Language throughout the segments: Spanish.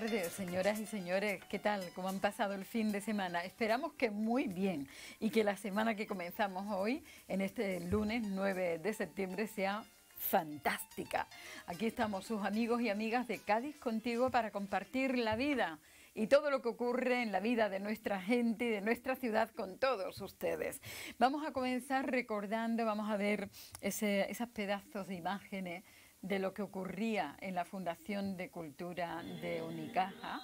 tardes, señoras y señores. ¿Qué tal? ¿Cómo han pasado el fin de semana? Esperamos que muy bien y que la semana que comenzamos hoy, en este lunes 9 de septiembre, sea fantástica. Aquí estamos sus amigos y amigas de Cádiz contigo para compartir la vida y todo lo que ocurre en la vida de nuestra gente y de nuestra ciudad con todos ustedes. Vamos a comenzar recordando, vamos a ver esos pedazos de imágenes de lo que ocurría en la Fundación de Cultura de Unicaja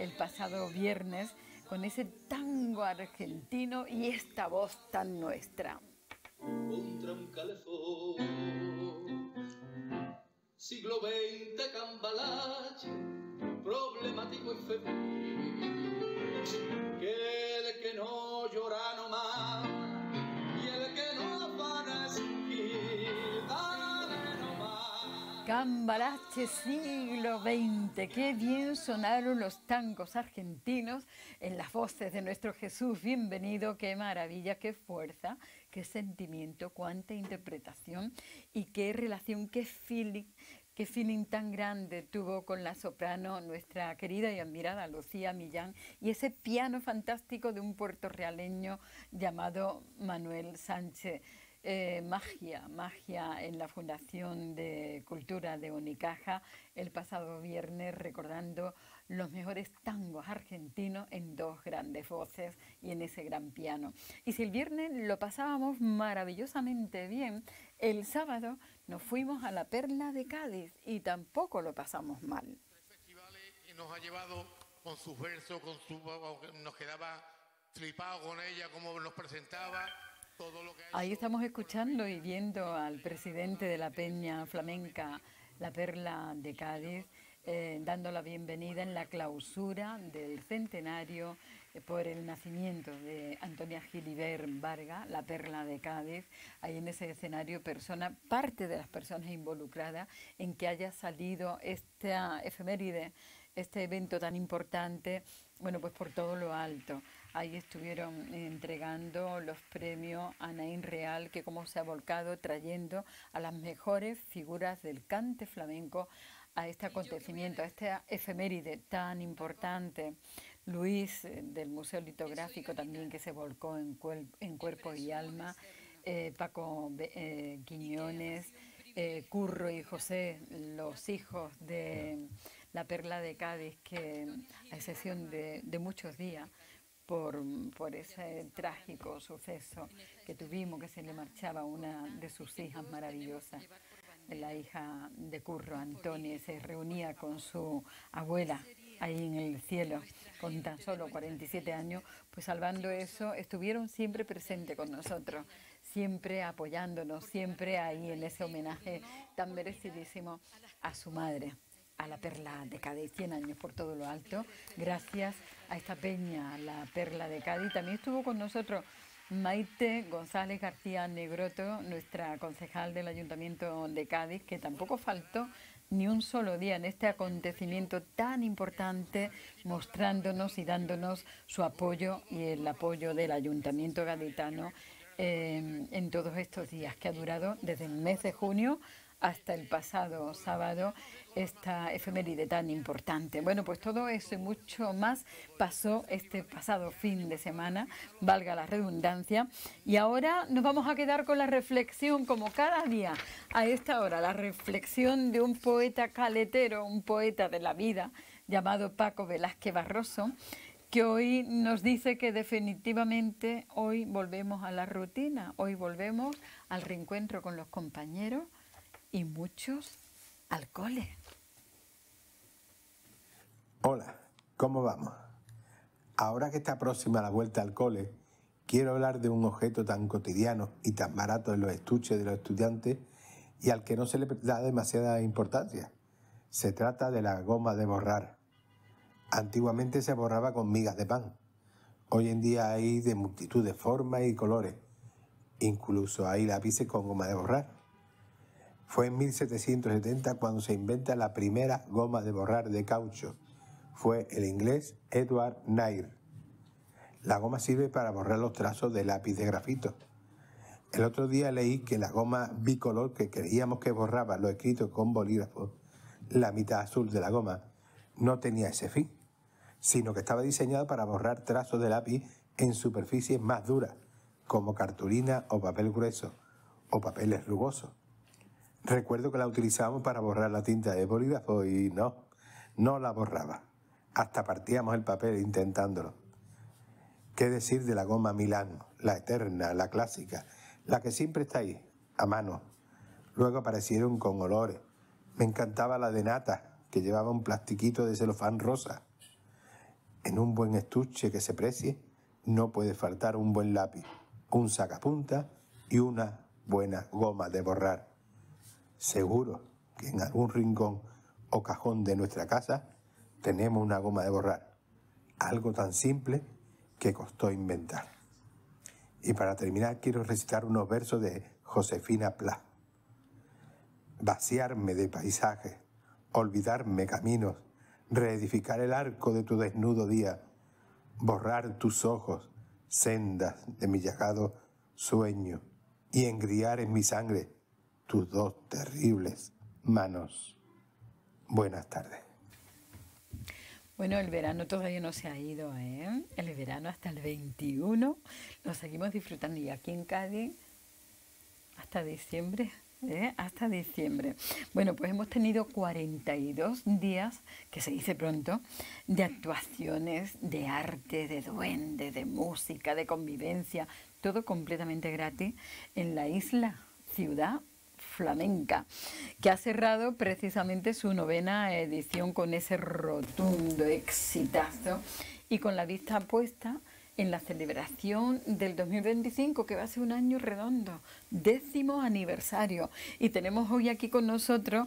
el pasado viernes con ese tango argentino y esta voz tan nuestra. siglo problemático no más Cambalache siglo XX, qué bien sonaron los tangos argentinos en las voces de nuestro Jesús, bienvenido, qué maravilla, qué fuerza, qué sentimiento, cuánta interpretación y qué relación, qué feeling, qué feeling tan grande tuvo con la soprano nuestra querida y admirada Lucía Millán y ese piano fantástico de un puertorrealeño llamado Manuel Sánchez. Eh, magia, magia en la Fundación de Cultura de Unicaja el pasado viernes recordando los mejores tangos argentinos en dos grandes voces y en ese gran piano. Y si el viernes lo pasábamos maravillosamente bien, el sábado nos fuimos a la Perla de Cádiz y tampoco lo pasamos mal. Nos ha llevado con nos quedaba con ella, como nos presentaba. Ahí estamos escuchando y viendo al presidente de la Peña Flamenca, la Perla de Cádiz, eh, dando la bienvenida en la clausura del centenario eh, por el nacimiento de Antonia Giliver Varga, la perla de Cádiz, ahí en ese escenario, persona, parte de las personas involucradas en que haya salido esta efeméride, este evento tan importante bueno, pues por todo lo alto. Ahí estuvieron entregando los premios a Real, que como se ha volcado trayendo a las mejores figuras del cante flamenco a este acontecimiento, a este efeméride tan importante. Luis eh, del Museo Litográfico también que se volcó en, en cuerpo y alma, eh, Paco eh, Quiñones, eh, Curro y José, los hijos de la perla de Cádiz, que a excepción de, muchos días, por, ese trágico suceso que tuvimos, que se le marchaba una de sus hijas maravillosas. La hija de Curro, Antonio, se reunía con su abuela ahí en el cielo, con tan solo 47 años, pues salvando eso, estuvieron siempre presentes con nosotros, siempre apoyándonos, siempre ahí en ese homenaje tan merecidísimo a su madre a la Perla de Cádiz, 100 años por todo lo alto, gracias a esta peña, a la Perla de Cádiz. También estuvo con nosotros Maite González García Negroto, nuestra concejal del Ayuntamiento de Cádiz, que tampoco faltó ni un solo día en este acontecimiento tan importante, mostrándonos y dándonos su apoyo y el apoyo del Ayuntamiento gaditano eh, en todos estos días, que ha durado desde el mes de junio hasta el pasado sábado esta efeméride tan importante. Bueno, pues todo eso y mucho más pasó este pasado fin de semana, valga la redundancia. Y ahora nos vamos a quedar con la reflexión, como cada día a esta hora, la reflexión de un poeta caletero, un poeta de la vida, llamado Paco Velázquez Barroso que hoy nos dice que definitivamente hoy volvemos a la rutina, hoy volvemos al reencuentro con los compañeros y muchos alcoholes. Hola, ¿cómo vamos? Ahora que está próxima la vuelta al cole, quiero hablar de un objeto tan cotidiano y tan barato en los estuches de los estudiantes y al que no se le da demasiada importancia. Se trata de la goma de borrar. Antiguamente se borraba con migas de pan. Hoy en día hay de multitud de formas y colores. Incluso hay lápices con goma de borrar. Fue en 1770 cuando se inventa la primera goma de borrar de caucho fue el inglés Edward Nair. La goma sirve para borrar los trazos de lápiz de grafito. El otro día leí que la goma bicolor que creíamos que borraba lo escrito con bolígrafo, la mitad azul de la goma, no tenía ese fin, sino que estaba diseñada para borrar trazos de lápiz en superficies más duras, como cartulina o papel grueso, o papeles rugosos. Recuerdo que la utilizábamos para borrar la tinta de bolígrafo y no, no la borraba. Hasta partíamos el papel intentándolo. ¿Qué decir de la goma Milano, la eterna, la clásica, la que siempre está ahí, a mano? Luego aparecieron con olores. Me encantaba la de nata, que llevaba un plastiquito de celofán rosa. En un buen estuche que se precie, no puede faltar un buen lápiz, un sacapunta y una buena goma de borrar. Seguro que en algún rincón o cajón de nuestra casa tenemos una goma de borrar. Algo tan simple que costó inventar. Y para terminar quiero recitar unos versos de Josefina Pla. Vaciarme de paisajes, olvidarme caminos, reedificar el arco de tu desnudo día, borrar tus ojos, sendas de mi llegado sueño y engriar en mi sangre tus dos terribles manos. Buenas tardes. Bueno, el verano todavía no se ha ido, ¿eh? El verano hasta el 21 lo seguimos disfrutando y aquí en Cádiz hasta diciembre. ¿eh? Hasta diciembre. Bueno, pues hemos tenido 42 días, que se dice pronto, de actuaciones, de arte, de duende, de música, de convivencia, todo completamente gratis en la isla ciudad flamenca, que ha cerrado precisamente su novena edición con ese rotundo exitazo y con la vista puesta en la celebración del 2025, que va a ser un año redondo, décimo aniversario. Y tenemos hoy aquí con nosotros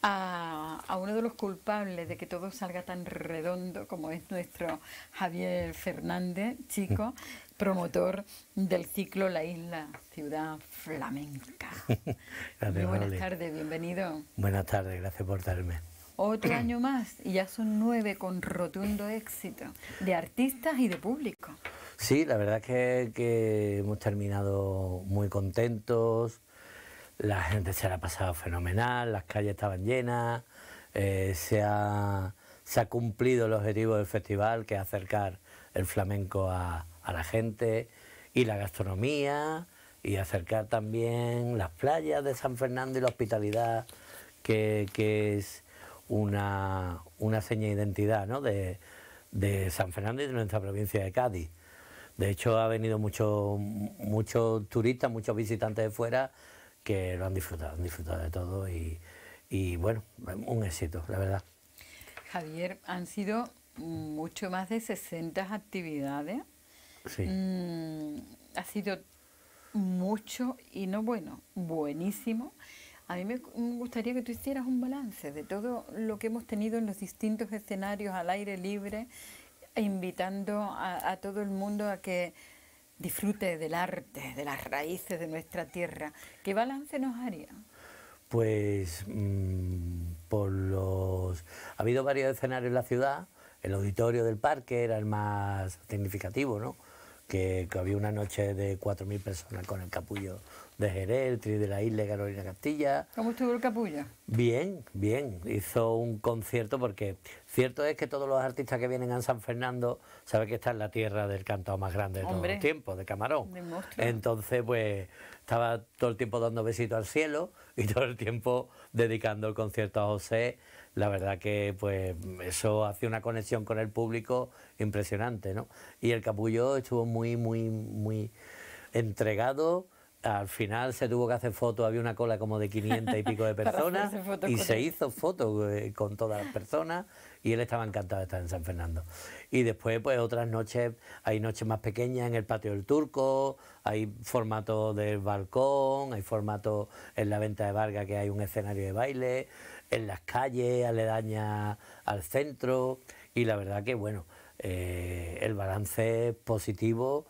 a, a, uno de los culpables de que todo salga tan redondo como es nuestro Javier Fernández, chico, promotor del ciclo La Isla Ciudad Flamenca. Muy buenas tardes, bienvenido. Buenas tardes, gracias por darme. Otro año más y ya son nueve con rotundo éxito de artistas y de público. Sí, la verdad es que, hemos terminado muy contentos, la gente se la ha pasado fenomenal, las calles estaban llenas, eh, se, ha, se ha cumplido el objetivo del festival que es acercar el flamenco a, a la gente y la gastronomía y acercar también las playas de San Fernando y la hospitalidad, que, es una, seña de identidad ¿no? de, San Fernando y de nuestra provincia de Cádiz. De hecho, ha venido muchos mucho turistas, muchos visitantes de fuera que lo han disfrutado, han disfrutado de todo y, y bueno, un éxito, la verdad. Javier, han sido mucho más de 60 actividades Mm, ha sido mucho y no bueno, buenísimo. A mí me gustaría que tú hicieras un balance de todo lo que hemos tenido en los distintos escenarios al aire libre, invitando a, todo el mundo a que disfrute del arte, de las raíces de nuestra tierra. ¿Qué balance nos haría? Pues mm, por los... Ha habido varios escenarios en la ciudad, el auditorio del parque era el más significativo, ¿no? que, había una noche de 4.000 personas con el capullo de Jerez, de la isla de Carolina Castilla. ¿Cómo estuvo el capullo? Bien, bien. Hizo un concierto porque cierto es que todos los artistas que vienen a San Fernando saben que está en la tierra del cantado más grande de todo el tiempo, de Camarón. Entonces, pues estaba todo el tiempo dando besitos al cielo y todo el tiempo dedicando el concierto a José la verdad que pues eso hace una conexión con el público impresionante, ¿no? Y el capullo estuvo muy, muy, muy entregado. Al final se tuvo que hacer fotos, había una cola como de 500 y pico de personas y se hizo fotos eh, con todas las personas y él estaba encantado de estar en San Fernando. Y después, pues otras noches, hay noches más pequeñas en el Patio del Turco, hay formato del balcón, hay formato en la venta de Vargas que hay un escenario de baile, en las calles aledaña al centro y la verdad que bueno, eh, el balance es positivo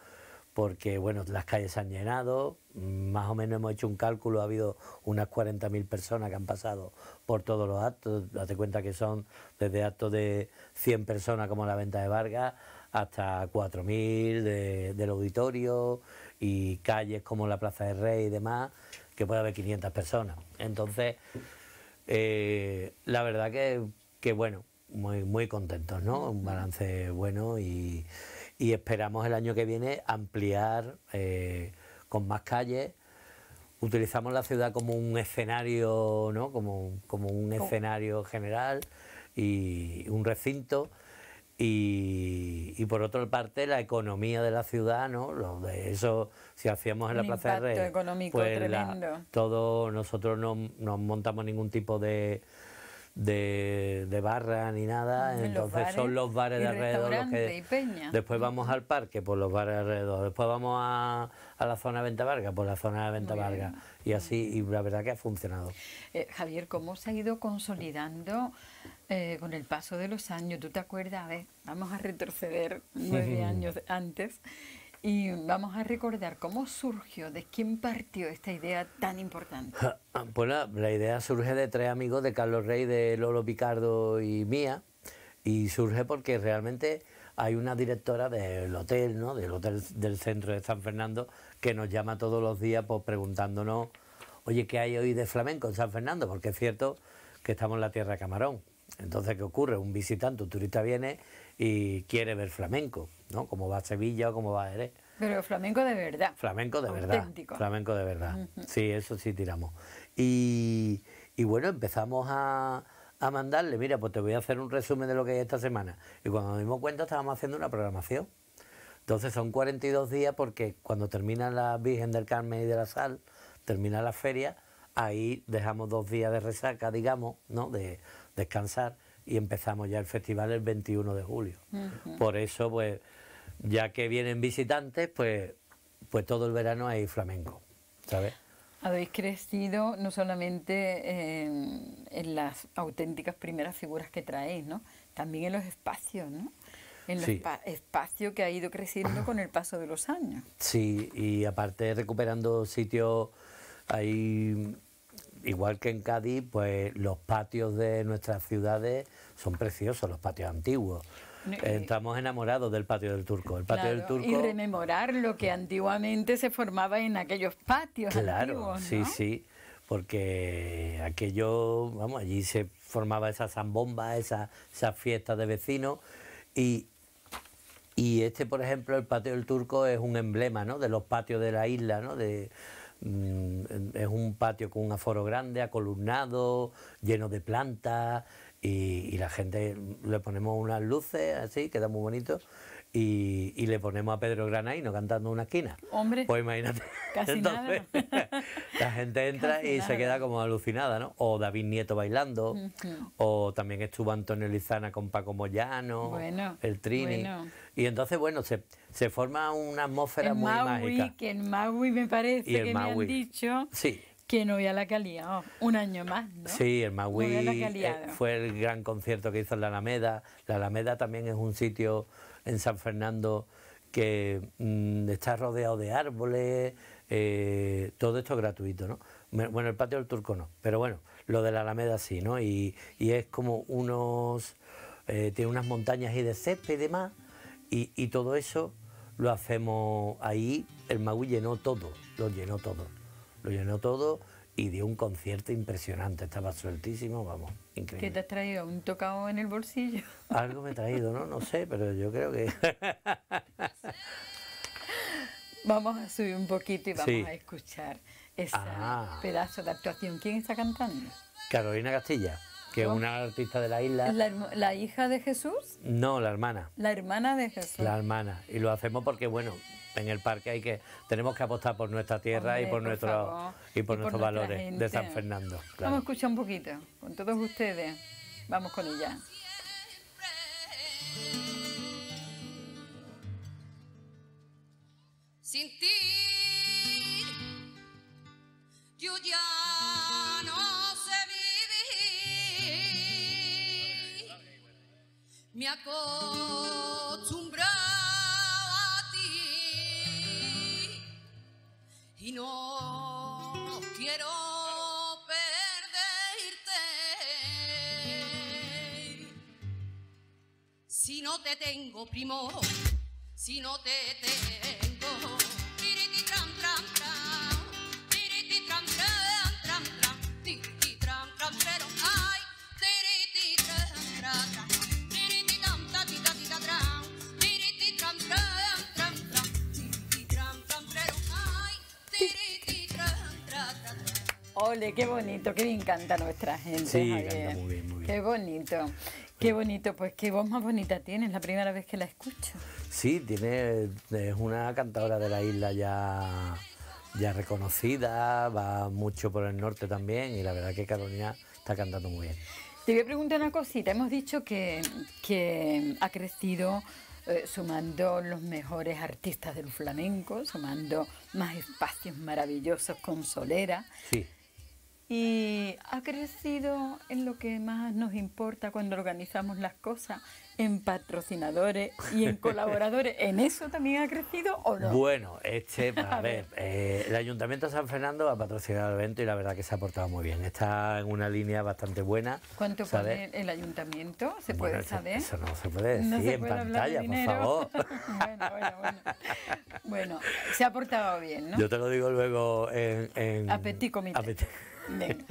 porque bueno, las calles se han llenado, más o menos hemos hecho un cálculo, ha habido unas 40.000 personas que han pasado por todos los actos, date cuenta que son desde actos de 100 personas como la venta de Vargas hasta 4.000 del auditorio y calles como la Plaza de Rey y demás, que puede haber 500 personas. Entonces, eh, la verdad que, que, bueno, muy, contentos, ¿no? Un balance bueno y, esperamos el año que viene ampliar eh, con más calles. Utilizamos la ciudad como un escenario, ¿no? como un oh. escenario general y un recinto y, por otra parte la economía de la ciudad, ¿no? Lo de eso, si hacíamos en la Plaza de Reyes, económico pues tremendo. todo, nosotros no, montamos ningún tipo de, de, barra ni nada, entonces son los bares de alrededor que después vamos al parque por pues los bares alrededor, después vamos a, la zona de Venta Varga por pues la zona de Venta Varga y así y la verdad que ha funcionado. Eh, Javier, ¿cómo se ha ido consolidando? Eh, con el paso de los años, tú te acuerdas, a ver, vamos a retroceder nueve años antes y vamos a recordar cómo surgió, de quién partió esta idea tan importante. Bueno, ah, pues la, idea surge de tres amigos de Carlos Rey, de Lolo Picardo y mía, y surge porque realmente hay una directora del hotel, ¿no? del hotel del centro de San Fernando, que nos llama todos los días pues, preguntándonos, oye, ¿qué hay hoy de flamenco en San Fernando? Porque es cierto que estamos en la tierra de Camarón. Entonces, ¿qué ocurre? Un visitante, un turista viene y quiere ver flamenco, ¿no? Como va a Sevilla o como va a Pero flamenco de verdad. Flamenco de verdad. Flamenco de verdad. Sí, eso sí tiramos. Y, bueno, empezamos a, mandarle, mira, pues te voy a hacer un resumen de lo que hay esta semana. Y cuando nos dimos cuenta estábamos haciendo una programación. Entonces son 42 días porque cuando termina la Virgen del Carmen y de la Sal, termina la feria, ahí dejamos dos días de resaca, digamos, ¿no? de descansar y empezamos ya el festival el 21 de julio. Por eso, pues, ya que vienen visitantes, pues, pues todo el verano hay flamenco, ¿sabes? Habéis crecido no solamente em, en, las auténticas primeras figuras que traéis, ¿no? También en los espacios, ¿no? En los espacios que ha ido creciendo con el paso de los años. Sí, y aparte recuperando sitios hay, igual que en Cádiz, pues los patios de nuestras ciudades son preciosos, los patios antiguos. Estamos enamorados del patio del turco. El patio del turco. Y rememorar lo que antiguamente se formaba en aquellos patios. Claro, ¿no? sí, sí. Porque aquello, vamos, allí se formaba esa zambomba, esa, esa fiesta de vecinos. Y, y este, por ejemplo, el patio del turco es un emblema, ¿no? De los patios de la isla, ¿no? De, Mm, es un patio con un aforo grande, acolumnado, lleno de plantas y, y, la gente le ponemos unas luces así, queda muy bonito y, le ponemos a Pedro Granaino cantando una esquina. Hombre. Pues imagínate. Casi Entonces, la gente entra y se queda como alucinada, ¿no? O David Nieto bailando, o también estuvo Antonio Lizana con Paco Moyano, el Trini. Y entonces, bueno, se, forma una atmósfera el muy Maui, mágica. Que el Maui me parece que Maui. me dicho. Sí que no a la calía, un año más. Sí, el Magui eh, fue el gran concierto que hizo en la Alameda. La Alameda también es un sitio en San Fernando que mm, está rodeado de árboles, eh, todo esto gratuito, ¿no? Bueno, el patio del turco no, pero bueno, lo de la Alameda sí, ¿no? Y, es como unos... Eh, tiene unas montañas y de césped y demás, y, y todo eso lo hacemos ahí, el Magui llenó todo, lo llenó todo lo llenó todo y dio un concierto impresionante, estaba sueltísimo, vamos, increíble. ¿Qué te has traído? ¿Un tocado en el bolsillo? Algo me he traído, ¿no? No sé, pero yo creo que... vamos a subir un poquito y vamos a escuchar ese ah. pedazo de actuación. ¿Quién está cantando? Carolina Castilla, que es una artista de la isla. ¿La, ¿La hija de Jesús? No, la hermana. La hermana de Jesús. La hermana. Y lo hacemos porque, bueno, en el parque hay que tenemos que apostar por nuestra tierra y por, nuestro y por nuestros valores de San Fernando. Vamos a escuchar un poquito con todos ustedes. Vamos con ella. Sin ti yo ya no sé vivir. Me no quiero perderte. Si no te tengo, primo, si no te tengo. Ole, qué bonito, qué bien canta nuestra gente. Sí, muy bien, muy bien. Qué bonito. Qué bonito, pues qué voz más bonita tienes, la primera vez que la escucho. Sí, tiene, es una cantadora de la isla ya, ya reconocida, va mucho por el norte también y la verdad que Carolina está cantando muy bien. Te voy a preguntar una cosita, hemos dicho que, que ha crecido eh, sumando los mejores artistas del flamenco, sumando más espacios maravillosos con Solera. Sí y ha crecido en lo que más nos importa cuando organizamos las cosas, en patrocinadores y en colaboradores. ¿En eso también ha crecido o no? Bueno, este, a, ver, eh, el Ayuntamiento de San Fernando ha patrocinado el evento y la verdad que se ha portado muy bien. Está en una línea bastante buena. ¿Cuánto pone el Ayuntamiento? ¿Se puede saber? Eso no se puede decir en pantalla, por favor. bueno, bueno, bueno. Bueno, se ha portado bien, ¿no? Yo te lo digo luego en... en...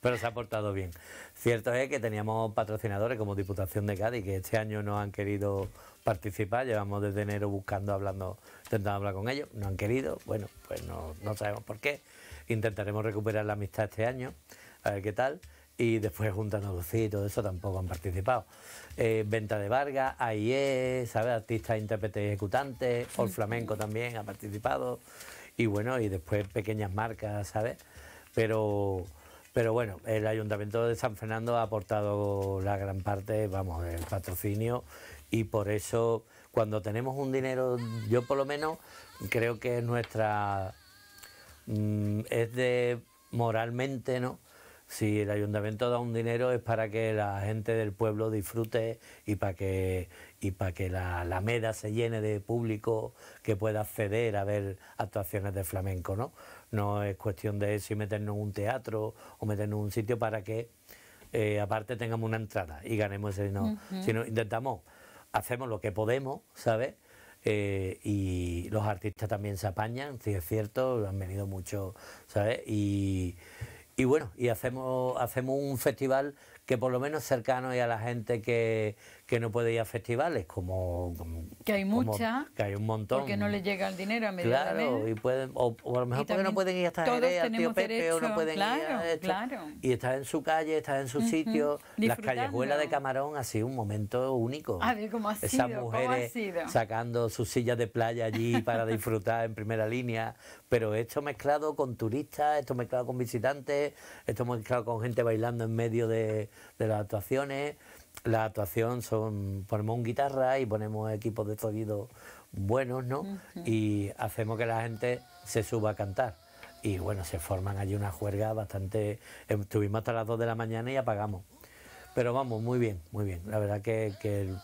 Pero se ha portado bien. Cierto es que teníamos patrocinadores como Diputación de Cádiz, que este año no han querido participar, llevamos desde enero buscando, hablando, intentando hablar con ellos, no han querido, bueno, pues no, sabemos por qué. Intentaremos recuperar la amistad este año, a ver qué tal y después Junta Andalucía y todo eso tampoco han participado. Eh, Venta de Vargas, AIE, ¿sabes? Artistas, intérpretes y ejecutantes, Or Flamenco también ha participado. Y bueno, y después pequeñas marcas, ¿sabes? Pero, pero bueno, el Ayuntamiento de San Fernando ha aportado la gran parte, vamos, el patrocinio y por eso cuando tenemos un dinero, yo por lo menos creo que es nuestra... Mm, es de moralmente, ¿no? Si el ayuntamiento da un dinero es para que la gente del pueblo disfrute y para que, y para que la Alameda se llene de público que pueda acceder a ver actuaciones de flamenco, ¿no? No es cuestión de si meternos en un teatro o meternos en un sitio para que eh, aparte tengamos una entrada y ganemos ese no. Si intentamos, hacemos lo que podemos, ¿sabes? Eh, y los artistas también se apañan, si es cierto, han venido muchos, ¿sabes? Y, bueno, y hacemos, hacemos un festival que por lo menos cercano y a la gente que, que no puede ir a festivales, como... que hay muchas. Que hay un montón. Porque no le llega el dinero a medio Claro, y pueden, o, a lo mejor porque no pueden ir hasta Jerez, tío Pepe, o no pueden ir Y estás en su calle, estás en su sitio. Las callejuelas de Camarón ha sido un momento único. A Esas mujeres sacando sus sillas de playa allí para disfrutar en primera línea. Pero esto mezclado con turistas, esto mezclado con visitantes, esto mezclado con gente bailando en medio de las actuaciones la actuación son ponemos un guitarra y ponemos equipos de sonido buenos, ¿no? Y hacemos que la gente se suba a cantar. Y bueno, se forman allí una juerga bastante. Em, estuvimos hasta las 2 de la mañana y apagamos. Pero vamos, muy bien, muy bien. La verdad que, es que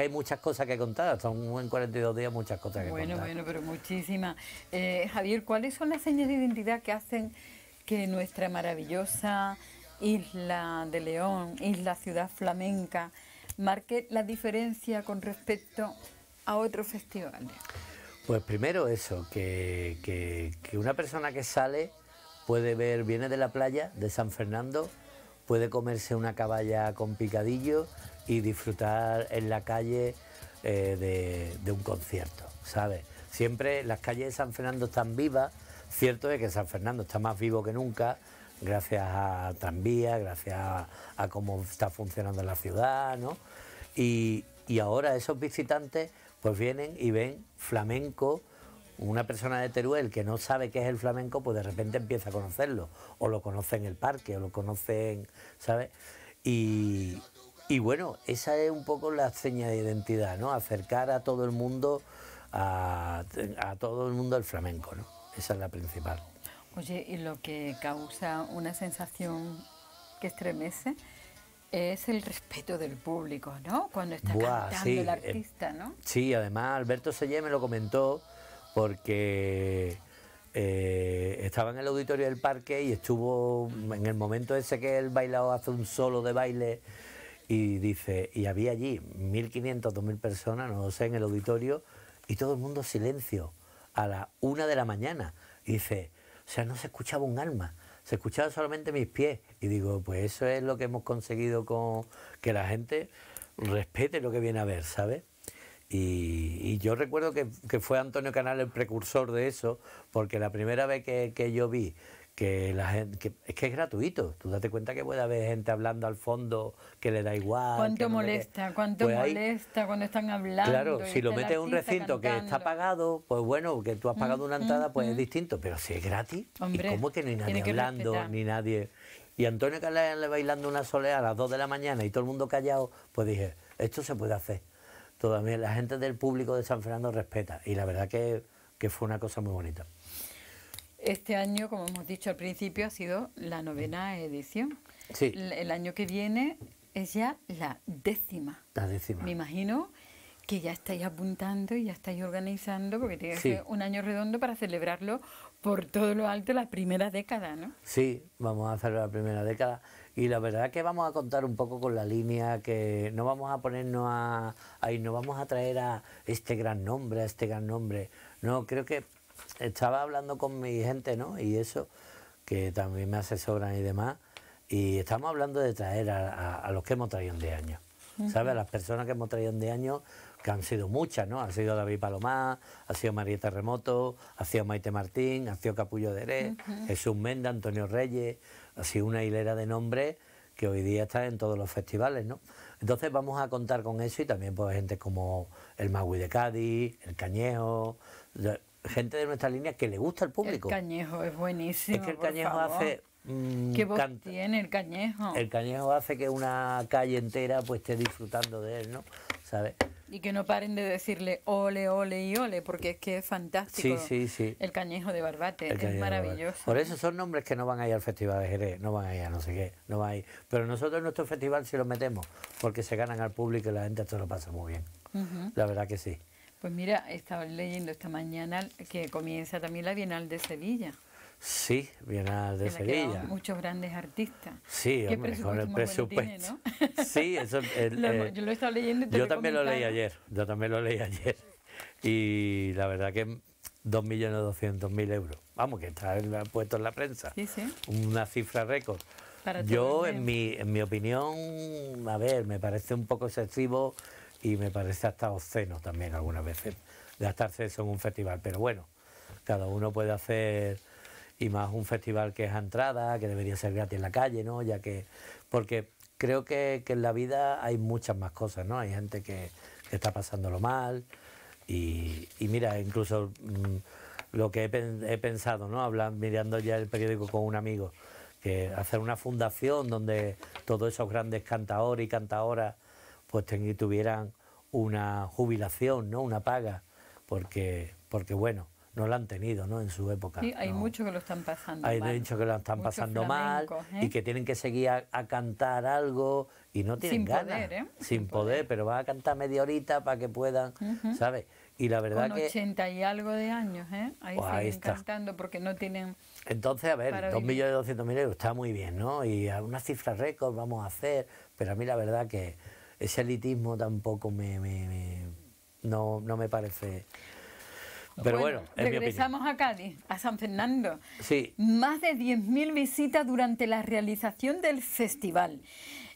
hay muchas cosas que contar, son en 42 días muchas cosas que contar. Bueno, bueno, pero muchísimas. Eh, Javier, ¿cuáles son las señas de identidad que hacen que nuestra maravillosa Isla de León, Isla Ciudad Flamenca, marque la diferencia con respecto a otros festivales? Pues primero eso, que, una persona que sale puede ver, viene de la playa de San Fernando, puede comerse una caballa con picadillo y disfrutar en la calle eh, de, de, un concierto, ¿sabes? Siempre las calles de San Fernando están vivas, cierto es que San Fernando está más vivo que nunca, gracias a tranvía, gracias a, cómo está funcionando la ciudad, ¿no? Y, ahora esos visitantes pues vienen y ven flamenco, una persona de Teruel que no sabe qué es el flamenco, pues de repente empieza a conocerlo, o lo conoce en el parque, o lo conocen, ¿sabes? Y, y bueno, esa es un poco la seña de identidad, ¿no? Acercar a todo el mundo, a, a todo el mundo el flamenco, ¿no? Esa es la principal. Oye, y lo que causa una sensación que estremece es el respeto del público, ¿no? Cuando está cantando el eh, artista, ¿no? sí, además Alberto Selle me lo comentó porque eh, estaba en el auditorio del parque y estuvo en el momento ese que él bailado hace un solo de baile y dice, y había allí 1.500, 2.000 personas, no sé, en el auditorio y todo el mundo silencio a la una de la mañana. Y dice, o sea, no se escuchaba un alma, se escuchaba solamente mis pies. Y digo, pues eso es lo que hemos conseguido con que la gente respete lo que viene a ver, ¿sabes? Y, yo recuerdo que, fue Antonio Canal el precursor de eso, porque la primera vez que yo vi que la gente, que, es que es gratuito. Tú date cuenta que puede haber gente hablando al fondo que le da igual. ¿Cuánto molesta? ¿Cuánto pues molesta cuando están hablando? Claro, si lo metes en un recinto que está pagado, pues bueno, que tú has mm, pagado una entrada, mm, pues es mm. distinto. Pero si es gratis, ¿y cómo que no hay nadie hablando, ni nadie? Y Antonio Calera le bailando una soleada a las 2 de la mañana y todo el mundo callado, pues dije, esto se puede hacer. Todavía la gente del público de San Fernando respeta. Y la verdad que fue una cosa muy bonita. Este año, como hemos dicho al principio, ha sido la novena edición. Sí. El año que viene es ya la décima. La décima. Me imagino que ya estáis apuntando y ya estáis organizando, porque tiene que ser un año redondo para celebrarlo por todo lo alto la primera década, ¿no? Sí, vamos a celebrar la primera década. Y la verdad que vamos a contar un poco con la línea que no vamos a ponernos a, ahí no vamos a traer a este gran nombre, a este gran nombre. No, creo que estaba hablando con mi gente, ¿no? Y eso, que también me asesoran y demás, y estamos hablando de traer a, los que hemos traído de año, años, ¿sabes? A las personas que hemos traído de año, que han sido muchas, ¿no? Ha sido David Palomá ha sido Marieta Remoto, ha sido Maite Martín, ha sido Capullo de uh Jesús Menda, Antonio Reyes, ha sido una hilera de nombres que hoy día está en todos los festivales, ¿no? Entonces vamos a contar con eso y también pues gente como el Magui de Cádiz, el Cañejo, gente de nuestra línea que le gusta al público. El Cañejo es buenísimo. Es que el Cañejo hace. Mm, ¿Qué voz tiene el Cañejo? El Cañejo hace que una calle entera pues esté disfrutando de él, ¿no? ¿Sabes? Y que no paren de decirle ole, ole y ole, porque es que es fantástico. Sí, El Cañejo de Barbate, es maravilloso. Por eso son nombres que no van a ir al Festival de Jerez, no van a ir a no sé qué, no van a Pero nosotros en nuestro festival sí lo metemos, porque se ganan al público y la gente esto lo pasa muy bien. La verdad que sí. Pues mira, estaba leyendo esta mañana que comienza también la Bienal de Sevilla. Sí, Bienal de Sevilla. muchos grandes artistas. Sí, hombre, con el presupuesto. Sí, eso, eh, yo lo he estado leyendo. yo también lo leí ayer. Yo también lo leí ayer. Y la verdad que 2.200.000 euros. Vamos, que está puesto en la prensa. Sí, sí. Una cifra récord. yo, en mi, en mi opinión, a ver, me parece un poco excesivo y me parece hasta obsceno también algunas veces gastarse eso en un festival. Pero bueno, cada uno puede hacer y más un festival que es entrada, que debería ser gratis en la calle, ¿no? Ya que, porque creo que, en la vida hay muchas más cosas, ¿no? Hay gente que, que está pasándolo mal y, mira, incluso mm, lo que he, pensado, ¿no? Hablando mirando ya el periódico con un amigo, que hacer una fundación donde todos esos grandes cantaores y cantadoras pues tuvieran una jubilación, ¿no? Una paga, porque, porque bueno, no la han tenido ¿no? en su época. Sí, hay muchos que lo están pasando mal. Hay muchos que lo están pasando mal ¿eh? y que tienen que seguir a, cantar algo y no tienen Sin Poder, ¿eh? Sin, poder, pero van a cantar media horita para que puedan, ¿sabes? Y la verdad Con que... y algo de años, ¿eh? Ahí pues están cantando porque no tienen... Entonces, a ver, mil euros está muy bien, ¿no? Y algunas una cifra récord vamos a hacer, pero a mí la verdad que ese elitismo tampoco me, no, me parece. Pero bueno, bueno regresamos a Cádiz, a San Fernando. Sí. Más de 10.000 visitas durante la realización del festival,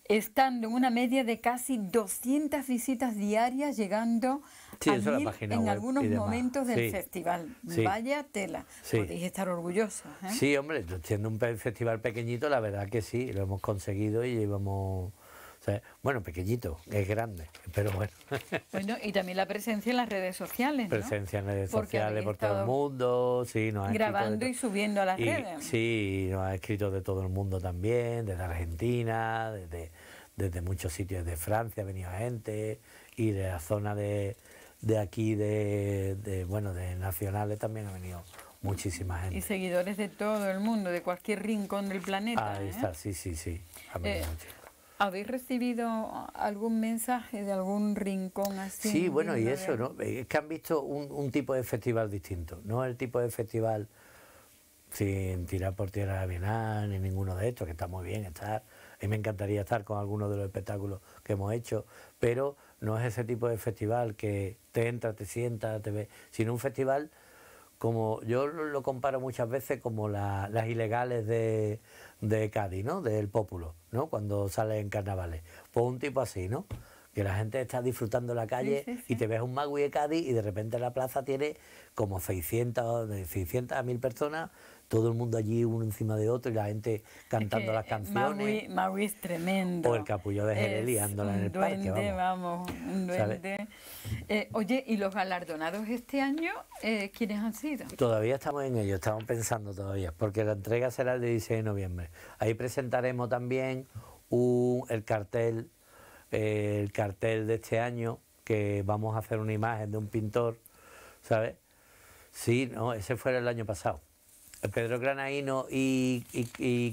estando en una media de casi 200 visitas diarias, llegando a en algunos momentos del festival. Vaya tela, podéis estar orgullosos. ¿eh? Sí, hombre, siendo un festival pequeñito, la verdad que sí, lo hemos conseguido y llevamos bueno, pequeñito, es grande, pero bueno. Bueno, y también la presencia en las redes sociales. Presencia en redes sociales por todo el mundo, sí, Grabando y subiendo a las redes. Sí, nos ha escrito de todo el mundo también, desde Argentina, desde, desde muchos sitios, de Francia ha venido gente y de la zona de, aquí, de, bueno, de nacionales también ha venido muchísima gente. Y seguidores de todo el mundo, de cualquier rincón del planeta. Ahí ¿eh? está, sí, sí, sí. Eh, ¿Habéis recibido algún mensaje de algún rincón así? Sí, bueno, y eso, ¿no? Eh, es que han visto un, tipo de festival distinto, no es el tipo de festival sin tirar por tierra a Bienal ni ninguno de estos, que está muy bien estar. A mí me encantaría estar con algunos de los espectáculos que hemos hecho, pero no es ese tipo de festival que te entra, te sienta, te ve, sino un festival como yo lo comparo muchas veces como las ilegales de, de Cádiz, ¿no? Del Pópulo, ¿no? Cuando sale en carnavales. Pues un tipo así, ¿no? Que la gente está disfrutando la calle y te ves un magui de Cádiz y de repente la plaza tiene como 600, 600 a 1000 personas todo el mundo allí uno encima de otro y la gente cantando las canciones. Maui, es tremendo. O el capullo de Jerez en el parque. Vamos, vamos un duende. Eh, oye, ¿y los galardonados este año eh, quiénes han sido? Todavía estamos en ello, estamos pensando todavía, porque la entrega será el 16 de noviembre. Ahí presentaremos también el cartel eh, el cartel de este año que vamos a hacer una imagen de un pintor, ¿sabes? Sí, no, ese fue el año pasado. Pedro Granaino y,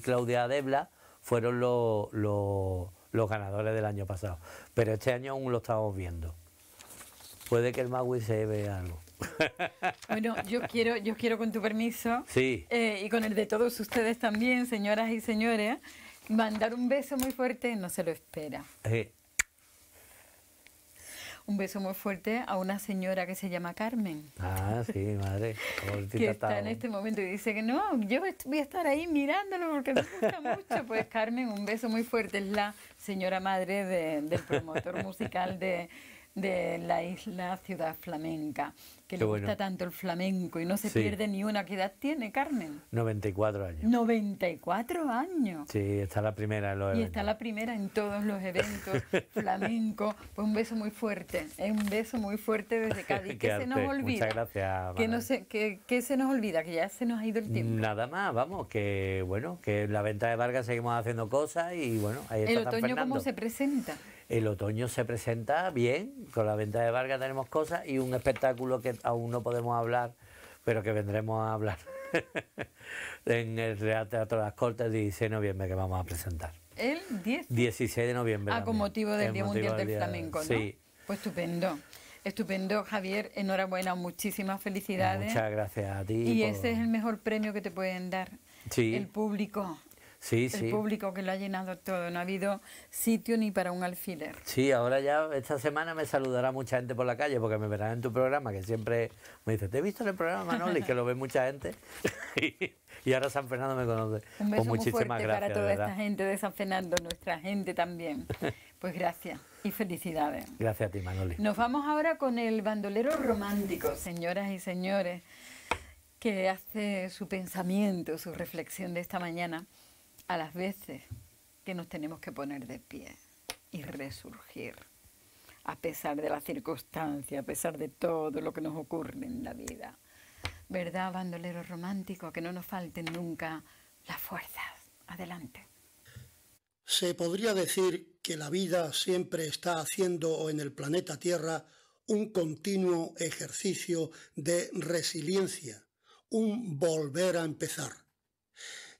Claudia Debla fueron los, ganadores del año pasado. Pero este año aún lo estamos viendo. Puede que el Magui se vea algo. Bueno, yo quiero, yo quiero con tu permiso eh, y con el de todos ustedes también, señoras y señores, mandar un beso muy fuerte, no se lo espera un beso muy fuerte a una señora que se llama Carmen. Ah, sí, madre. que está en este momento y dice que no, yo voy a estar ahí mirándolo porque me gusta mucho. Pues Carmen, un beso muy fuerte. Es la señora madre del promotor musical de de la isla Ciudad Flamenca, que le gusta tanto el flamenco y no se pierde ni una. ¿Qué edad tiene, Carmen? 94 años. 94 años. Sí, está la primera en Y está la primera en todos los eventos flamenco. Pues un beso muy fuerte, es ¿eh? un beso muy fuerte desde Cádiz. que se nos olvida. Muchas gracias. Que, no se, que, se nos olvida, que ya se nos ha ido el tiempo. Nada más, vamos, que bueno, que la venta de Vargas seguimos haciendo cosas y bueno, ahí está. El otoño cómo se presenta. El otoño se presenta bien, con la venta de Vargas tenemos cosas y un espectáculo que aún no podemos hablar, pero que vendremos a hablar en el Real Teatro de las Cortes, el 16 de noviembre, que vamos a presentar. ¿El 10? 16 de noviembre. Ah, con motivo del Día Mundial del, Flamenco, Sí. Pues estupendo. Estupendo, Javier. Enhorabuena, muchísimas felicidades. Muchas gracias a ti. Y ese es el mejor premio que te pueden dar. El público el público que lo ha llenado todo, no ha habido sitio ni para un alfiler. Sí, ahora ya esta semana me saludará mucha gente por la calle porque me verán en tu programa, que siempre me dice, te he visto en el programa Manoli, que lo ve mucha gente. y ahora San Fernando me conoce. Un beso muchísimas muy fuerte gracias, para toda esta gente de San Fernando, nuestra gente también. Pues gracias y felicidades. Gracias a ti, Manoli. Nos vamos ahora con el bandolero romántico, señoras y señores, que hace su pensamiento, su reflexión de esta mañana a las veces que nos tenemos que poner de pie y resurgir, a pesar de las circunstancias, a pesar de todo lo que nos ocurre en la vida. ¿Verdad, bandolero romántico? Que no nos falten nunca las fuerzas. Adelante. Se podría decir que la vida siempre está haciendo en el planeta Tierra un continuo ejercicio de resiliencia, un volver a empezar.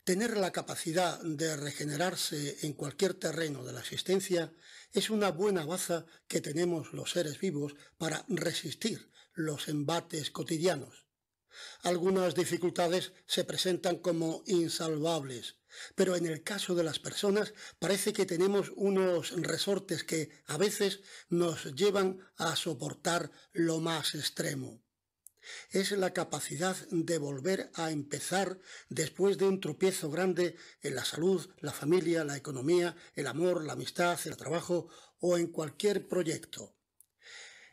Tener la capacidad de regenerarse en cualquier terreno de la existencia es una buena baza que tenemos los seres vivos para resistir los embates cotidianos. Algunas dificultades se presentan como insalvables, pero en el caso de las personas parece que tenemos unos resortes que a veces nos llevan a soportar lo más extremo es la capacidad de volver a empezar después de un tropiezo grande en la salud, la familia, la economía, el amor, la amistad, el trabajo o en cualquier proyecto.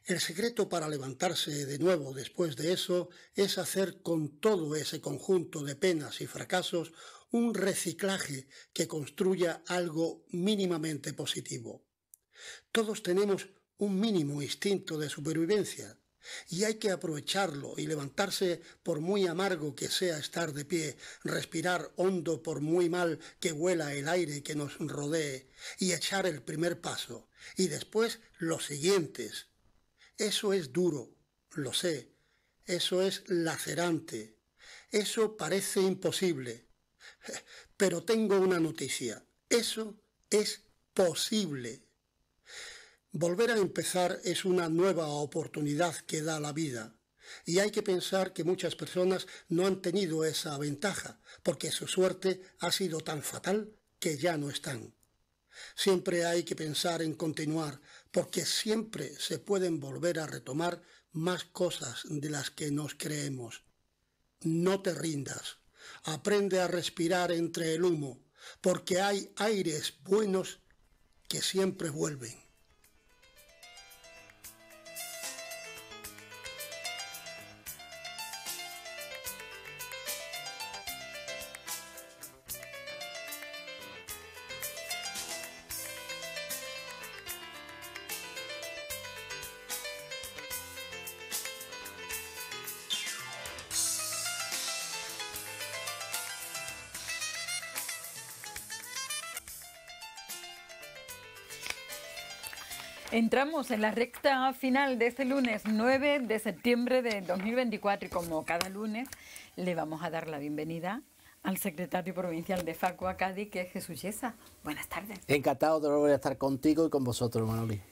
El secreto para levantarse de nuevo después de eso es hacer con todo ese conjunto de penas y fracasos un reciclaje que construya algo mínimamente positivo. Todos tenemos un mínimo instinto de supervivencia, y hay que aprovecharlo y levantarse por muy amargo que sea estar de pie, respirar hondo por muy mal que huela el aire que nos rodee y echar el primer paso y después los siguientes. Eso es duro, lo sé, eso es lacerante, eso parece imposible, pero tengo una noticia, eso es posible. Volver a empezar es una nueva oportunidad que da la vida. Y hay que pensar que muchas personas no han tenido esa ventaja, porque su suerte ha sido tan fatal que ya no están. Siempre hay que pensar en continuar, porque siempre se pueden volver a retomar más cosas de las que nos creemos. No te rindas. Aprende a respirar entre el humo, porque hay aires buenos que siempre vuelven. Entramos en la recta final de este lunes 9 de septiembre de 2024 y como cada lunes le vamos a dar la bienvenida al secretario provincial de Facua Cádiz, que es Jesús Yesa. Buenas tardes. Encantado de a estar contigo y con vosotros, Manoli.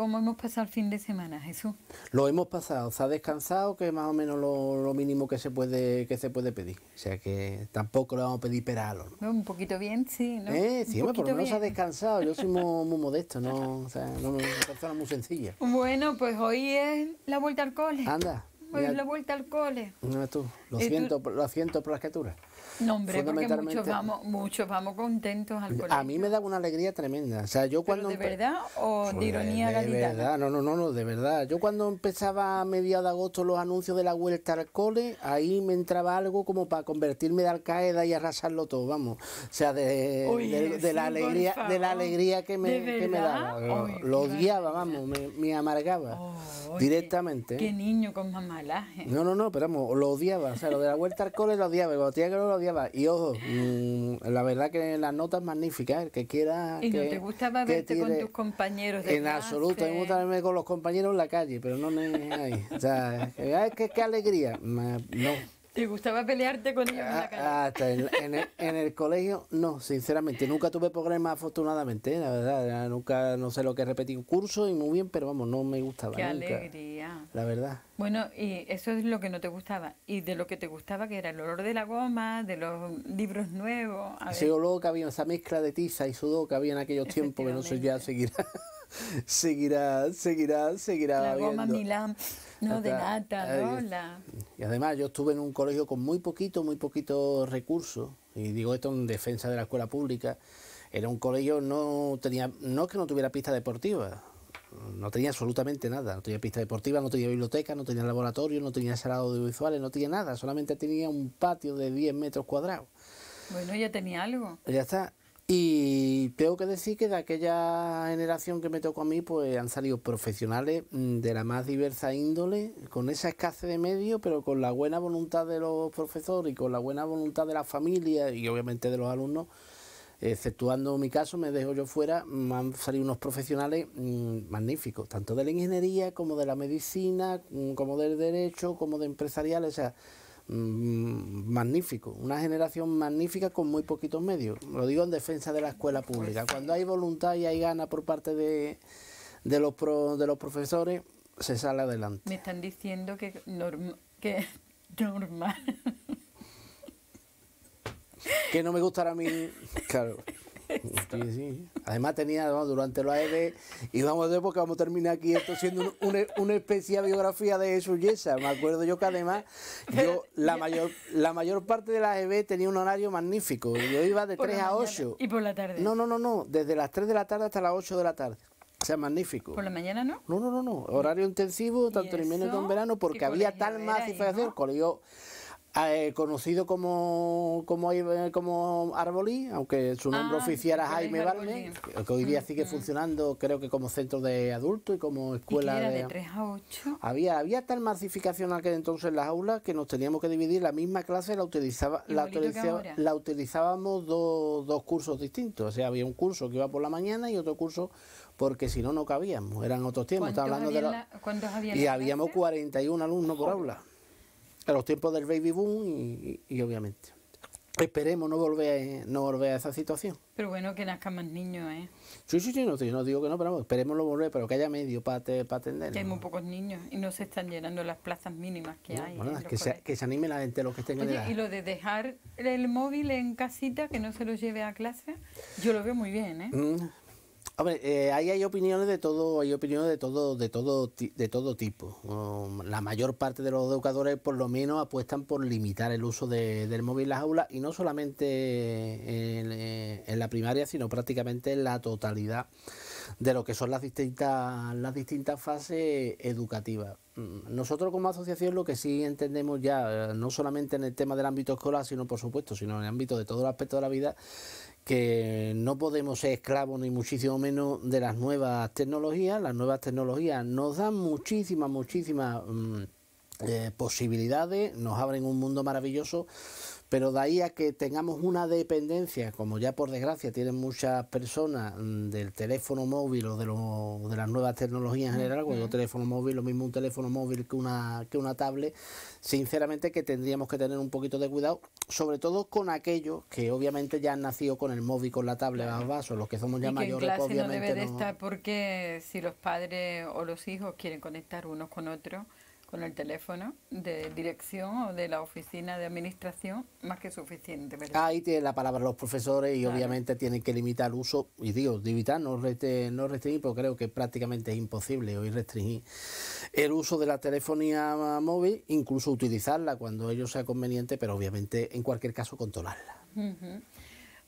¿Cómo hemos pasado el fin de semana, Jesús? Lo hemos pasado, se ha descansado, que es más o menos lo, mínimo que se puede que se puede pedir. O sea que tampoco lo vamos a pedir peralo. un poquito bien, sí, ¿no? Eh, sí, por se ha descansado. Yo soy muy, modesto, ¿no? O sea, no, una persona muy sencilla. Bueno, pues hoy es la vuelta al cole. Anda. Hoy es la vuelta al cole. No, tú. Lo, eh, siento, lo siento por las criaturas. No, hombre, porque muchos vamos, muchos contentos al colegio. A mí me da una alegría tremenda. O ¿De verdad o de pues, ironía de verdad, no, no, no, no, de verdad. Yo cuando empezaba a mediados de agosto los anuncios de la vuelta al cole, ahí me entraba algo como para convertirme de Al-Qaeda y arrasarlo todo, vamos. O sea, de, de, la alegría de la alegría que me, daba. Lo, odiaba, vamos, me, amargaba. directamente. Qué niño con mamalaje. No, no, no, pero vamos, lo odiaba. O sea, lo de la vuelta al cole lo odiaba. tenía y ojo, mm, la verdad que la nota es magnífica. El ¿eh? que quiera. ¿Y que, no te gustaba verte con tus compañeros? De en absoluto, me gusta verme con los compañeros en la calle, pero no me, O sea, qué alegría. No. ¿Te gustaba pelearte con ellos en la ah, calle? Ah, hasta en, en, el, colegio, no, sinceramente. Nunca tuve problemas, afortunadamente, la verdad. Nunca, no sé lo que repetí un curso y muy bien, pero vamos, no me gustaba. Qué alegría. La verdad. Bueno, y eso es lo que no te gustaba. Y de lo que te gustaba, que era el olor de la goma, de los libros nuevos. A Ese olor que había, esa mezcla de tiza y sudor que había en aquellos tiempos, que no sé ya seguirá. seguirá, seguirá, seguirá. La goma Milán. No, de nada, Y además yo estuve en un colegio con muy poquito, muy poquito recursos, y digo esto en defensa de la escuela pública, era un colegio no tenía no que no tuviera pista deportiva no tenía absolutamente nada no tenía pista deportiva no tenía biblioteca no tenía laboratorio no tenía sala audiovisuales no tenía nada solamente tenía un patio de 10 metros cuadrados bueno ya tenía algo ya está y tengo que decir que de aquella generación que me tocó a mí, pues han salido profesionales mm, de la más diversa índole, con esa escasez de medios, pero con la buena voluntad de los profesores y con la buena voluntad de la familia y obviamente de los alumnos, exceptuando mi caso, me dejo yo fuera, han salido unos profesionales mm, magníficos, tanto de la ingeniería como de la medicina, mm, como del derecho, como de empresariales, Mm, magnífico, una generación magnífica con muy poquitos medios. Lo digo en defensa de la escuela pública. Cuando hay voluntad y hay ganas por parte de, de, los, de los profesores, se sale adelante. Me están diciendo que, norm, que normal. que no me gustará a mí, claro. Sí, Además tenía, durante la EB y vamos a porque vamos a terminar aquí esto siendo una, una, especie de biografía de Yesa, Me acuerdo yo que además yo la mayor la mayor parte de la EB tenía un horario magnífico. Yo iba de 3 a 8. ¿Y por la tarde? No, no, no, no. Desde las 3 de la tarde hasta las 8 de la tarde. O sea, magnífico. ¿Por la mañana no? No, no, no, no. Horario intensivo, tanto en invierno como en verano, porque había tal masificación. hacer Colegio Ah, eh, conocido como, como, eh, como Arbolí, aunque su ah, nombre oficial era Jaime Valle que hoy día sigue funcionando, creo que como centro de adultos y como escuela. de, a 8. Había, había tal masificación aquel entonces en las aulas que nos teníamos que dividir. La misma clase la, utilizaba, la, utilizábamos dos dos cursos distintos. O sea, había un curso que iba por la mañana y otro curso porque si no, no cabíamos. Eran otros tiempos. hablando de Y habíamos 41 alumnos por aula a los tiempos del baby boom y, obviamente. Esperemos no volver, a, no volver a esa situación. Pero bueno, que nazcan más niños, ¿eh? Sí, sí, sí, no, no digo que no, pero esperemos no volver, pero que haya medio para atender. Que hay muy pocos niños y no se están llenando las plazas mínimas que hay. ¿eh? que, se, anime la gente, los que estén Y lo de dejar el móvil en casita, que no se lo lleve a clase, yo lo veo muy bien, ¿eh? Mm, Hombre, eh, ahí hay opiniones de todo, hay opiniones de todo, de todo, de todo tipo. Mm, la mayor parte de los educadores, por lo menos, apuestan por limitar el uso del móvil en las aulas y no solamente en, en la primaria, sino prácticamente en la totalidad de lo que son las distintas, las distintas fases educativas. Mm, nosotros como asociación lo que sí entendemos ya, eh, no solamente en el tema del ámbito escolar, sino por supuesto, sino en el ámbito de todo el aspecto de la vida, que no podemos ser esclavos ni muchísimo menos de las nuevas tecnologías. Las nuevas tecnologías nos dan muchísimas, muchísimas... Mm, eh, posibilidades, nos abren un mundo maravilloso, pero de ahí a que tengamos una dependencia, como ya por desgracia tienen muchas personas mm, del teléfono móvil o de, lo, de las nuevas tecnologías en general, cuando teléfono móvil, lo mismo un teléfono móvil que una, que una tablet, sinceramente que tendríamos que tener un poquito de cuidado, sobre todo con aquellos que obviamente ya han nacido con el móvil, con la tablet bajo vaso, los que somos ya mayores, pues, No debe de estar porque si los padres o los hijos quieren conectar unos con otros, con el teléfono de dirección o de la oficina de administración más que suficiente. ¿verdad? Ahí tiene la palabra los profesores y obviamente tienen que limitar el uso, y digo, limitar, no, restringir, no restringir, porque creo que prácticamente es imposible hoy restringir el uso de la telefonía móvil, incluso utilizarla cuando ello sea conveniente, pero obviamente en cualquier caso controlarla.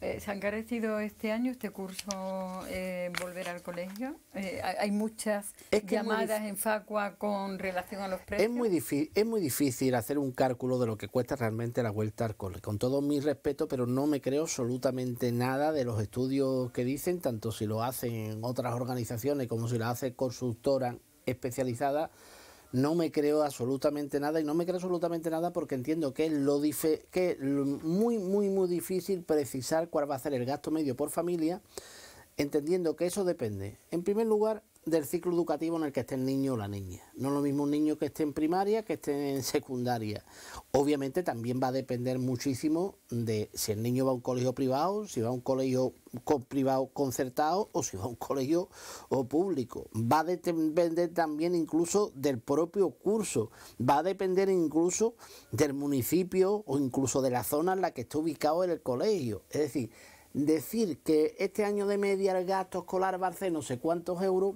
Eh, ¿Se ha encarecido este año este curso eh, en volver al colegio? Eh, hay muchas llamadas en Facua con relación a los precios. Es muy, difícil, hacer un cálculo de lo que cuesta realmente la vuelta al colegio. Con todo mi respeto, pero no me creo absolutamente nada de los estudios que dicen, tanto si lo hacen otras organizaciones como si lo hace consultora especializada no me creo absolutamente nada y no me creo absolutamente nada porque entiendo que es lo que muy muy muy difícil precisar cuál va a ser el gasto medio por familia entendiendo que eso depende en primer lugar del ciclo educativo en el que esté el niño o la niña. No es lo mismo un niño que esté en primaria que esté en secundaria. Obviamente también va a depender muchísimo de si el niño va a un colegio privado, si va a un colegio con privado concertado o si va a un colegio o público. Va a depender también incluso del propio curso, va a depender incluso del municipio o incluso de la zona en la que esté ubicado el colegio. Es decir, Decir que este año de media el gasto escolar va a ser no sé cuántos euros,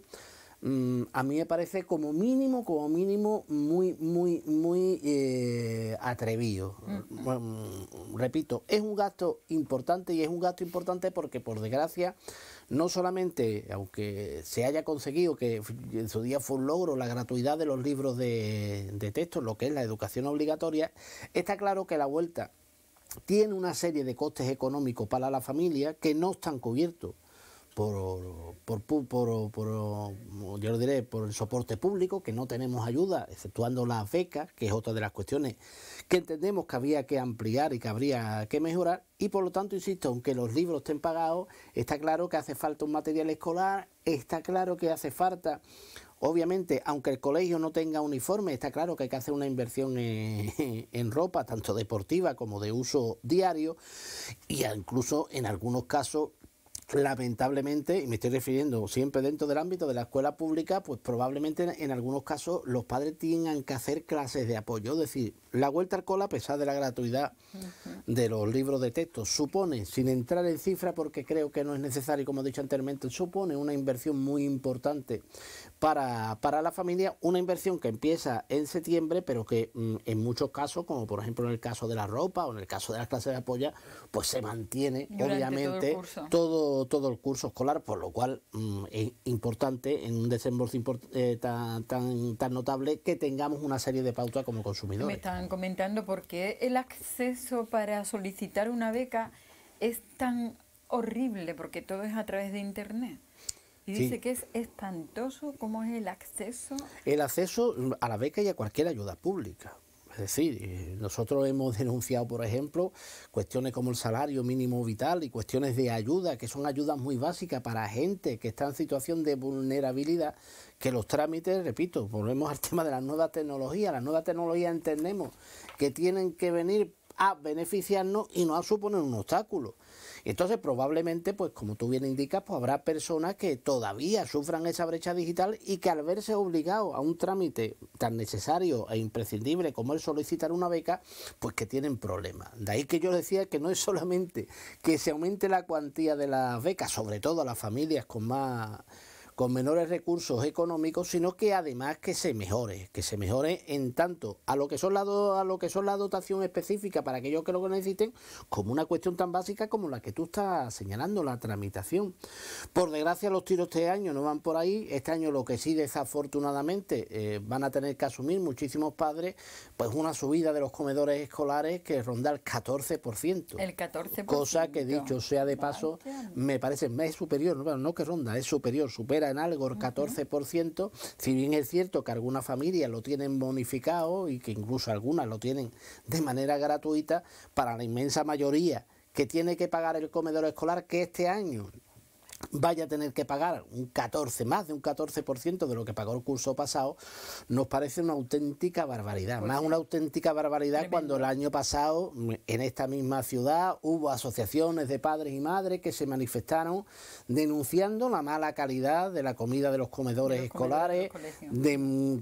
mm, a mí me parece como mínimo, como mínimo, muy, muy, muy eh, atrevido. Mm. Mm, repito, es un gasto importante y es un gasto importante porque, por desgracia, no solamente, aunque se haya conseguido, que en su día fue un logro, la gratuidad de los libros de, de texto, lo que es la educación obligatoria, está claro que la vuelta tiene una serie de costes económicos para la familia que no están cubiertos por, por, yo diré, por el soporte público, que no tenemos ayuda, exceptuando las becas, que es otra de las cuestiones que entendemos que había que ampliar y que habría que mejorar. Y por lo tanto, insisto, aunque los libros estén pagados, está claro que hace falta un material escolar, está claro que hace falta Obviamente, aunque el colegio no tenga uniforme, está claro que hay que hacer una inversión en, ropa, tanto deportiva como de uso diario, y incluso en algunos casos lamentablemente, y me estoy refiriendo siempre dentro del ámbito de la escuela pública, pues probablemente en algunos casos los padres tengan que hacer clases de apoyo. Es decir, la vuelta al cola, a pesar de la gratuidad de los libros de texto, supone, sin entrar en cifra, porque creo que no es necesario, como he dicho anteriormente, supone una inversión muy importante para, para, la familia, una inversión que empieza en septiembre, pero que mm, en muchos casos, como por ejemplo en el caso de la ropa o en el caso de las clases de apoya, pues se mantiene obviamente todo el, todo, el, curso escolar, por lo cual mm, es importante en un desembolso eh, tan, tan, tan notable que tengamos una serie de pautas como consumidores. Me estaban comentando por qué el acceso para solicitar una beca es tan horrible, porque todo es a través de Internet. Y dice que es espantoso cómo es el acceso. El acceso a la beca y a cualquier ayuda pública. Es decir, eh, nosotros hemos denunciado, por ejemplo, cuestiones como el salario mínimo vital y cuestiones de ayuda, que son ayudas muy básicas para gente que está en situación de vulnerabilidad, que los trámites, repito, volvemos al tema de la nueva tecnología, la nueva tecnología entendemos que tienen que venir a beneficiarnos y no a suponer un obstáculo. Entonces, probablemente, pues como tú bien indicas, pues habrá personas que todavía sufran esa brecha digital y que al verse obligados a un trámite tan necesario e imprescindible como el solicitar una beca, pues que tienen problemas. De ahí que yo decía que no es solamente que se aumente la cuantía de las becas, sobre todo a las familias con más con menores recursos económicos, sino que además que se mejore, que se mejore en tanto a lo que son la, a lo que son la dotación específica para aquellos que lo necesiten, como una cuestión tan básica como la que tú estás señalando, la tramitación. Por desgracia los tiros este año no van por ahí, este año lo que sí desafortunadamente eh, van a tener que asumir muchísimos padres, pues una subida de los comedores escolares que ronda el 14%. El 14%. Cosa que dicho sea de paso, me parece, es superior, no que ronda, es superior, supera ...en algo el 14%, si bien es cierto que algunas familias lo tienen bonificado y que incluso algunas lo tienen de manera gratuita, para la inmensa mayoría que tiene que pagar el comedor escolar que este año vaya a tener que pagar un 14, más de un 14% de lo que pagó el curso pasado, nos parece una auténtica barbaridad. Pues más una auténtica barbaridad cuando el año pasado en esta misma ciudad hubo asociaciones de padres y madres que se manifestaron denunciando la mala calidad de la comida de los comedores escolares,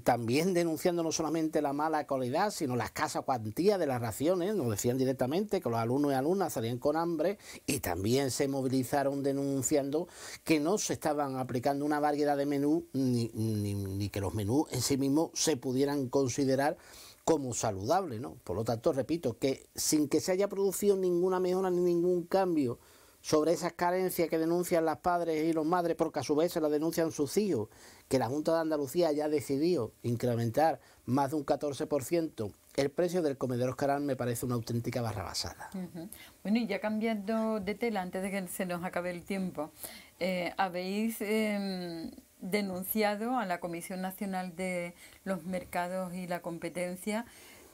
también denunciando no solamente la mala calidad, sino la escasa cuantía de las raciones, nos decían directamente que los alumnos y alumnas salían con hambre y también se movilizaron denunciando que no se estaban aplicando una variedad de menú ni, que los menús en sí mismos se pudieran considerar como saludables. ¿no? Por lo tanto, repito, que sin que se haya producido ninguna mejora ni ningún cambio sobre esas carencias que denuncian las padres y los madres, porque a su vez se las denuncian sus hijos, que la Junta de Andalucía ya ha decidido incrementar más de un 14% el precio del comedor Oscarán me parece una auténtica barrabasada. Bueno, y ya cambiando de tela, antes de que se nos acabe el tiempo, eh, habéis em, denunciado a la Comisión Nacional de los Mercados y la Competencia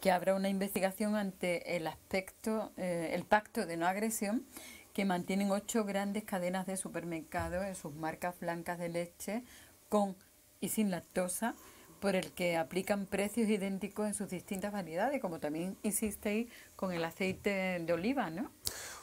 que habrá una investigación ante el aspecto, eh, el pacto de no agresión que mantienen ocho grandes cadenas de supermercados en sus marcas blancas de leche con y sin lactosa por el que aplican precios idénticos en sus distintas variedades, como también hicisteis con el aceite de oliva, ¿no?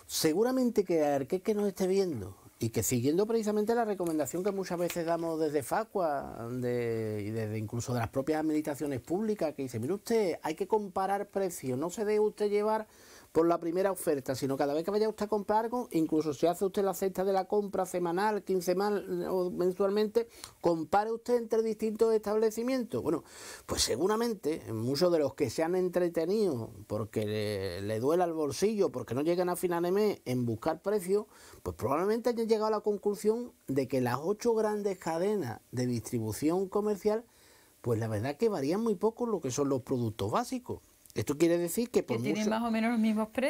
Seguramente que que que nos esté viendo y que siguiendo precisamente la recomendación que muchas veces damos desde Facua y desde incluso de las propias administraciones públicas, que dice, mire usted, hay que comparar precios, no se debe usted llevar por la primera oferta, sino cada vez que vaya usted a comprar algo, incluso si hace usted la cesta de la compra semanal, quincenal eh, o mensualmente, compare usted entre distintos establecimientos. Bueno, pues seguramente muchos de los que se han entretenido porque le, le duela el bolsillo, porque no llegan a final de mes en buscar precios, pues probablemente hayan llegado a la conclusión de que las ocho grandes cadenas de distribución comercial, pues la verdad que varían muy poco lo que son los productos básicos. Esto quiere decir que por mucho,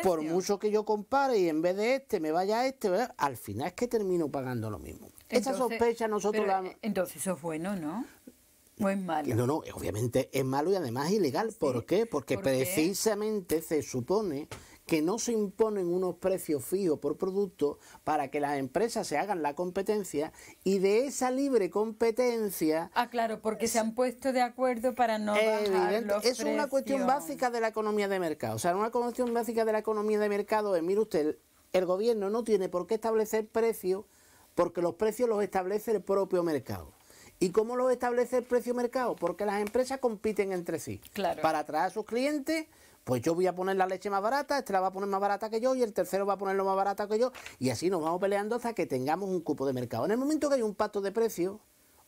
Por mucho que yo compare y en vez de este me vaya a este, al final es que termino pagando lo mismo. Esa sospecha nosotros la... Eh, entonces eso es bueno, ¿no? ¿O es malo? No, no, obviamente es malo y además ilegal. ¿Por qué? Porque precisamente se supone que no se imponen unos precios fijos por producto para que las empresas se hagan la competencia y de esa libre competencia... Ah, claro, porque se han puesto de acuerdo para no... es una cuestión básica de la economía de mercado. O sea, una cuestión básica de la economía de mercado es, mire usted, el gobierno no tiene por qué establecer precios porque los precios los establece el propio mercado. ¿Y cómo los establece el precio mercado? Porque las empresas compiten entre sí. Claro. Para atraer a sus clientes pues yo voy a poner la leche más barata, este la va a poner más barata que yo y el tercero va a ponerlo más barata que yo y así nos vamos peleando hasta que tengamos un cupo de mercado. En el momento que hay un pacto de precio,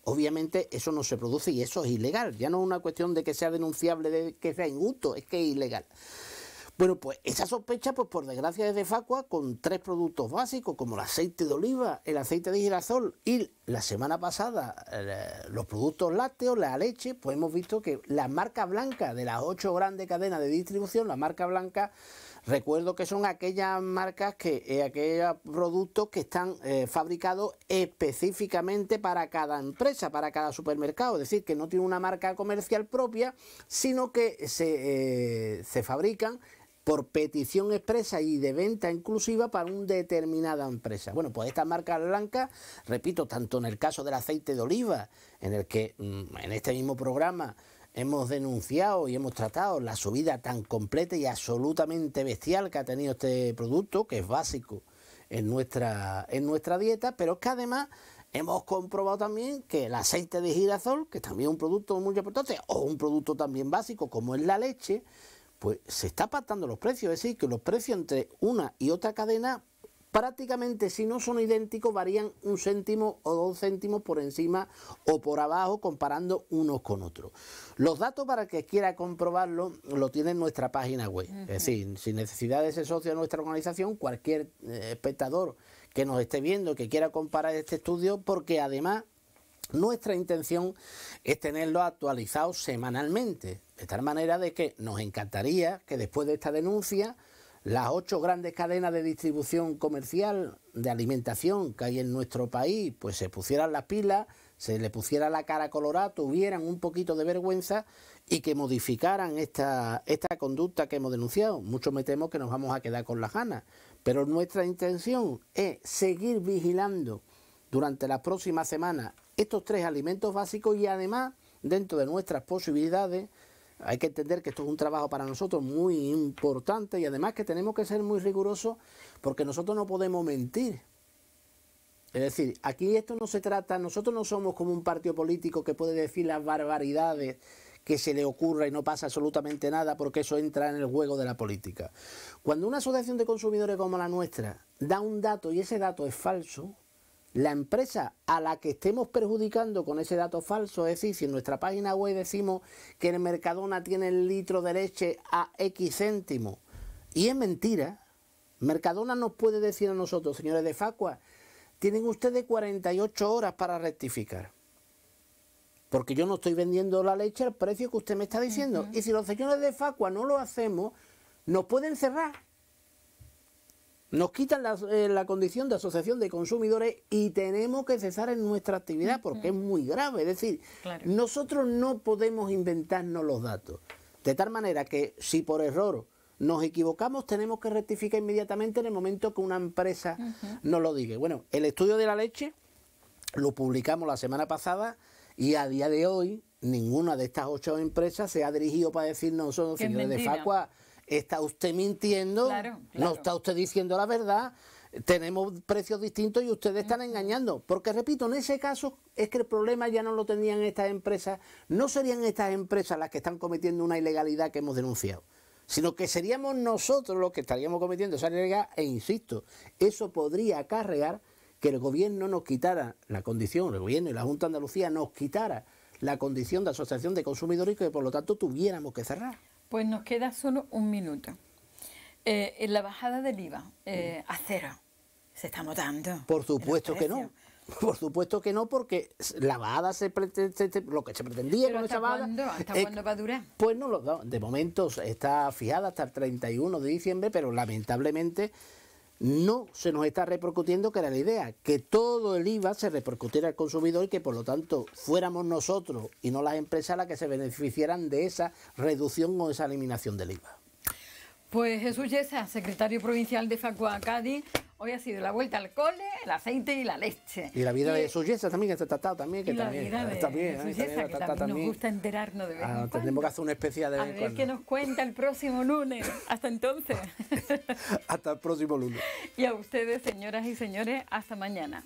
obviamente eso no se produce y eso es ilegal. Ya no es una cuestión de que sea denunciable, de que sea injusto, es que es ilegal. Bueno, pues esa sospecha, pues por desgracia de Facua, con tres productos básicos como el aceite de oliva, el aceite de girasol y la semana pasada eh, los productos lácteos, la leche, pues hemos visto que las marcas blancas de las ocho grandes cadenas de distribución, la marca blanca, recuerdo que son aquellas marcas que, eh, aquellos productos que están eh, fabricados específicamente para cada empresa, para cada supermercado, es decir, que no tiene una marca comercial propia, sino que se, se fabrican por petición expresa y de venta inclusiva para una determinada empresa. Bueno, pues esta marca blancas, repito, tanto en el caso del aceite de oliva, en el que mm, en este mismo programa hemos denunciado y hemos tratado la subida tan completa y absolutamente bestial que ha tenido este producto, que es básico en nuestra, en nuestra dieta, pero es que además hemos comprobado también que el aceite de girasol, que también es un producto muy importante, o un producto también básico como es la leche, pues se está apartando los precios, es decir, que los precios entre una y otra cadena prácticamente si no son idénticos varían un céntimo o dos céntimos por encima o por abajo comparando unos con otros. Los datos para que quiera comprobarlo lo tiene en nuestra página web. Es decir, sin necesidad de ser socio de nuestra organización, cualquier eh, espectador que nos esté viendo, que quiera comparar este estudio, porque además nuestra intención es tenerlo actualizado semanalmente, de tal manera de que nos encantaría que después de esta denuncia las ocho grandes cadenas de distribución comercial de alimentación que hay en nuestro país, pues se pusieran las pilas, se le pusiera la cara colorada, tuvieran un poquito de vergüenza y que modificaran esta, esta conducta que hemos denunciado. Muchos me temo que nos vamos a quedar con las ganas, pero nuestra intención es seguir vigilando durante la próxima semana estos tres alimentos básicos y además dentro de nuestras posibilidades hay que entender que esto es un trabajo para nosotros muy importante y además que tenemos que ser muy rigurosos porque nosotros no podemos mentir. Es decir, aquí esto no se trata, nosotros no somos como un partido político que puede decir las barbaridades que se le ocurra y no pasa absolutamente nada porque eso entra en el juego de la política. Cuando una asociación de consumidores como la nuestra da un dato y ese dato es falso, la empresa a la que estemos perjudicando con ese dato falso, es decir, si en nuestra página web decimos que el Mercadona tiene el litro de leche a X céntimo y es mentira, Mercadona nos puede decir a nosotros, señores de Facua, tienen ustedes 48 horas para rectificar. Porque yo no estoy vendiendo la leche al precio que usted me está diciendo. Y si los señores de Facua no lo hacemos, nos pueden cerrar. Nos quitan eh, la, condición de asociación de consumidores y tenemos que cesar en nuestra actividad porque es muy grave. Es decir, nosotros no podemos inventarnos los datos. De tal manera que si por error nos equivocamos, tenemos que rectificar inmediatamente en el momento que una empresa no nos lo diga. Bueno, el estudio de la leche lo publicamos la semana pasada y a día de hoy ninguna de estas ocho empresas se ha dirigido para decirnos señores de Facua, ¿Está usted mintiendo? ¿No está usted diciendo la verdad? Tenemos precios distintos y ustedes están engañando. Porque repito, en ese caso es que el problema ya no lo tenían estas empresas, no serían estas empresas las que están cometiendo una ilegalidad que hemos denunciado sino que seríamos nosotros los que estaríamos cometiendo esa ilegalidad, e insisto, eso podría acarrear que el gobierno nos quitara la condición, el gobierno y la Junta de Andalucía nos quitara la condición de asociación de consumidores y que por lo tanto tuviéramos que cerrar. Pues nos queda solo un minuto. Eh, en la bajada del IVA, eh, a cero, se está votando. Por supuesto que no. Por supuesto que no, porque la bajada se, lo que se pretendía con bajada. ¿Hasta cuándo va a durar? Pues no lo no, De momento está fijada hasta el 31 de diciembre, pero lamentablemente no se nos está repercutiendo, que era la idea, que todo el IVA se repercutiera al consumidor y que por lo tanto fuéramos nosotros y no las empresas las que se beneficiaran de esa reducción o esa eliminación del IVA. Pues Jesús Yesa, secretario provincial de Facua Cádiz, hoy ha sido la vuelta al cole, el aceite y la leche. Y la vida de Jesús Yesa también, que está tratado también, que también de Jesús ¿eh? Yesa, que también, nos gusta enterarnos de vez ah, Tenemos que hacer una especie de vez A ver qué nos cuenta el próximo lunes. Hasta entonces. hasta el próximo lunes. Y a ustedes, señoras y señores, hasta mañana.